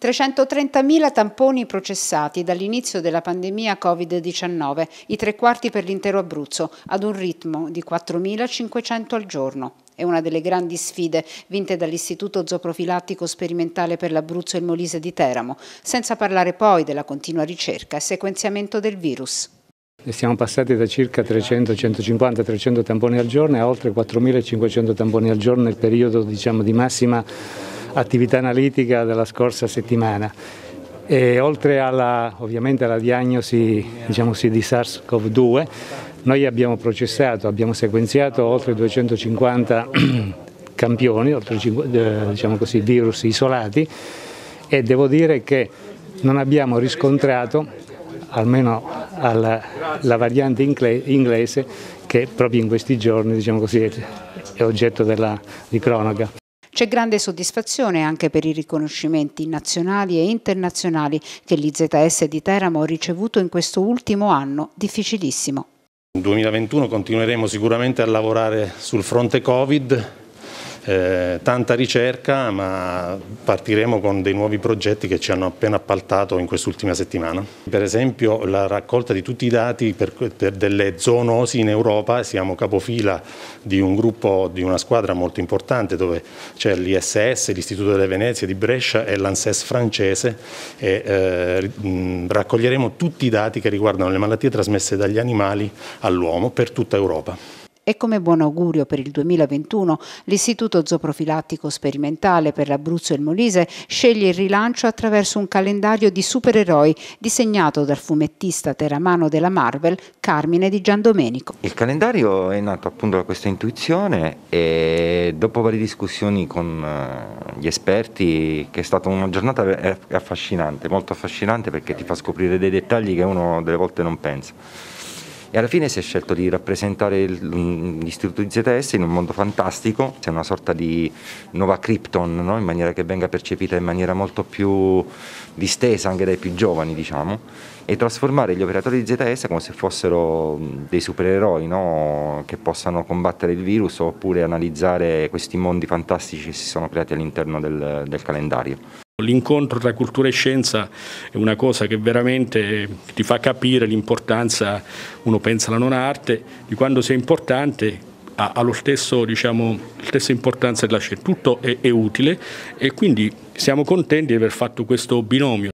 330.000 tamponi processati dall'inizio della pandemia Covid-19, i tre quarti per l'intero Abruzzo, ad un ritmo di 4.500 al giorno. È una delle grandi sfide vinte dall'Istituto Zooprofilattico Sperimentale per l'Abruzzo e il Molise di Teramo, senza parlare poi della continua ricerca e sequenziamento del virus. Siamo passati da circa 300, 150, 300 tamponi al giorno a oltre 4.500 tamponi al giorno nel periodo diciamo, di massima attività analitica della scorsa settimana. E oltre alla, ovviamente alla diagnosi diciamo sì, di SARS-CoV-2, noi abbiamo processato, abbiamo sequenziato oltre 250 campioni, oltre, eh, diciamo così, virus isolati e devo dire che non abbiamo riscontrato, almeno alla, la variante inglese, che proprio in questi giorni diciamo così, è oggetto della, di cronaca. C'è grande soddisfazione anche per i riconoscimenti nazionali e internazionali che l'IZS di Teramo ha ricevuto in questo ultimo anno difficilissimo. In 2021 continueremo sicuramente a lavorare sul fronte Covid eh, tanta ricerca ma partiremo con dei nuovi progetti che ci hanno appena appaltato in quest'ultima settimana. Per esempio la raccolta di tutti i dati per, per delle zoonosi in Europa, siamo capofila di un gruppo, di una squadra molto importante dove c'è l'ISS, l'Istituto delle Venezie di Brescia e l'ANSES francese e eh, raccoglieremo tutti i dati che riguardano le malattie trasmesse dagli animali all'uomo per tutta Europa. E come buon augurio per il 2021, l'Istituto Zooprofilattico Sperimentale per l'Abruzzo e il Molise sceglie il rilancio attraverso un calendario di supereroi disegnato dal fumettista teramano della Marvel Carmine di Giandomenico. Il calendario è nato appunto da questa intuizione e dopo varie discussioni con eh, gli esperti che è stata una giornata affascinante, molto affascinante perché ti fa scoprire dei dettagli che uno delle volte non pensa e alla fine si è scelto di rappresentare l'istituto mm, di ZS in un mondo fantastico, c'è una sorta di nuova Krypton no? in maniera che venga percepita in maniera molto più distesa anche dai più giovani diciamo e trasformare gli operatori di ZS come se fossero mm, dei supereroi no? che possano combattere il virus oppure analizzare questi mondi fantastici che si sono creati all'interno del, del calendario. L'incontro tra cultura e scienza è una cosa che veramente ti fa capire l'importanza, uno pensa alla non arte, di quanto sia importante ha lo stesso, diciamo, la stessa importanza della scienza, tutto è, è utile e quindi siamo contenti di aver fatto questo binomio.